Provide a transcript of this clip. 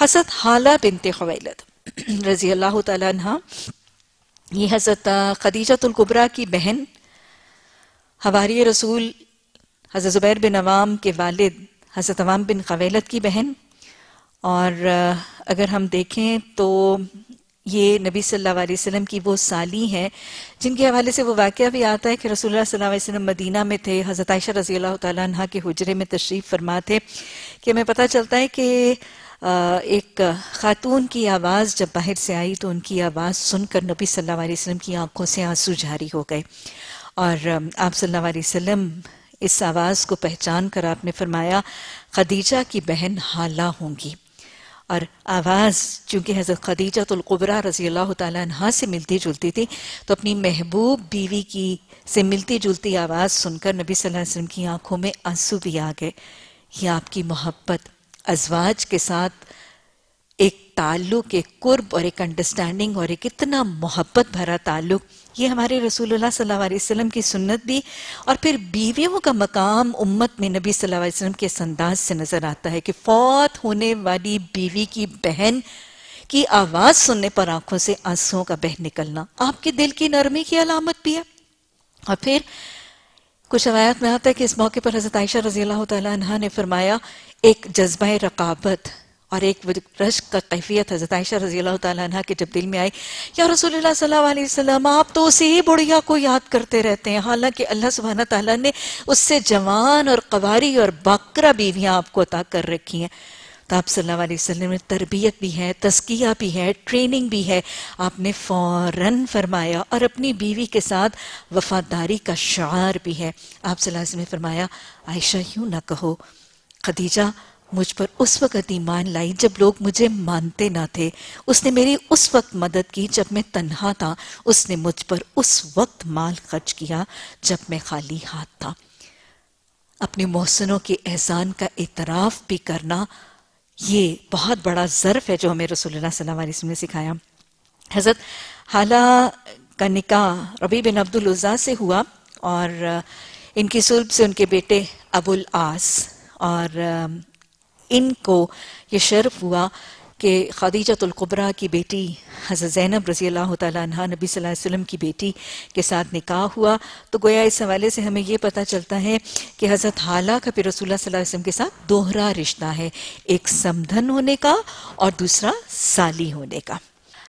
हसरत हाला बिनते खवैलत रजी अल्लाह तह ये हजरत खदीजतुल्कुबरा की बहन हवारी रसूल हज़रत ज़ुबैर बिन अवाम के वालिद हज़रत अवाम बिन खवैलत की बहन और अगर हम देखें तो ये नबी सल्लल्लाहु अलैहि वसल्लम की वो साली हैं जिनके हवाले से वो वाक़ भी आता है कि रसूलुल्लाह सल्लल्लाहु अलैहि वसल्लम मदीना में थे हज़रत आयशा रज़ी अल्लाह तह के हुजरे में तशरीफ़ फरमा थे कि हमें पता चलता है कि एक खातून की आवाज़ जब बाहर से आई तो उनकी आवाज़ सुनकर नबी सल्लल्लाहु अलैहि वसल्लम की आंखों से आंसू जारी हो गए और आप सल्लल्लाहु अलैहि वसल्लम इस आवाज़ को पहचान कर आपने फरमाया खदीजा की बहन हाला होंगी और आवाज़ चूँकि हज़रत खदीजा तलकुबरा रज़ी अल्लाह तह से मिलती जुलती थी तो अपनी महबूब बीवी की से मिलती जुलती आवाज़ सुनकर नबी सल्लल्लाहु अलैहि वसल्लम की आंखों में आंसू भी आ गए ये आपकी मोहब्बत अजवाज के साथ एक ताल्लुक एक कुर्ब और एक अंडरस्टैंडिंग और एक इतना मोहब्बत भरा ताल्लुक ये हमारे रसूलुल्लाह सल्लल्लाहु अलैहि वसल्लम की सुन्नत भी और फिर बीवियों का मकाम उम्मत में नबी सल्लल्लाहु अलैहि वसल्लम के अंदाज से नज़र आता है कि फौत होने वाली बीवी की बहन की आवाज़ सुनने पर आंखों से आंसुओं का बह निकलना आपके दिल की नरमी की अलामत भी है और फिर कुछ रवायात में आता है कि इस मौके पर हज़रत आयशा रजी अल्लाह तह ने फरमाया एक जज्बा रकाबत और एक रश का कैफियत हजरत आयशा रजी अल्लाह के जब दिल में आई या रसूल सल्लाम आप तो उसी ही बुढ़िया को याद करते रहते हैं हालांकि अल्लाह सुबहाना तला ने उससे जवान और कवारी और बकरा बीवियाँ आपको अता कर रखी हैं तो आप सल्लल्लाहु अलैहि वसल्लम में तरबियत भी है तस्किया भी है ट्रेनिंग भी है आपने फ़ौरन फरमाया और अपनी बीवी के साथ वफादारी का शार भी है आप सल्लल्लाहु अलैहि वसल्लम ने फरमाया आयशा यूँ ना कहो खदीजा मुझ पर उस वक़्त ईमान लाई जब लोग मुझे मानते ना थे उसने मेरी उस वक्त मदद की जब मैं तन्हा था उसने मुझ पर उस वक्त माल खर्च किया जब मैं खाली हाथ था अपने मोहसनों के एहसान का एतराफ़ भी करना ये बहुत बड़ा ज़रफ़ है जो हमें रसोल्ला वसम ने सिखाया हज़रत हाला का निकाह रबी बिन अब्दुल्जा से हुआ और इनकी सुल्ब से उनके बेटे अबुल आस और इनको ये शर्फ हुआ कि तुलकुबरा की बेटी हज़रत ज़ैनब रज़ी अल्लाह तह नबी वसल्लम की बेटी के साथ निकाह हुआ तो गोया इस हवाले से हमें यह पता चलता है कि हज़रत हाला का फिर रसूल के साथ दोहरा रिश्ता है एक समधन होने का और दूसरा साली होने का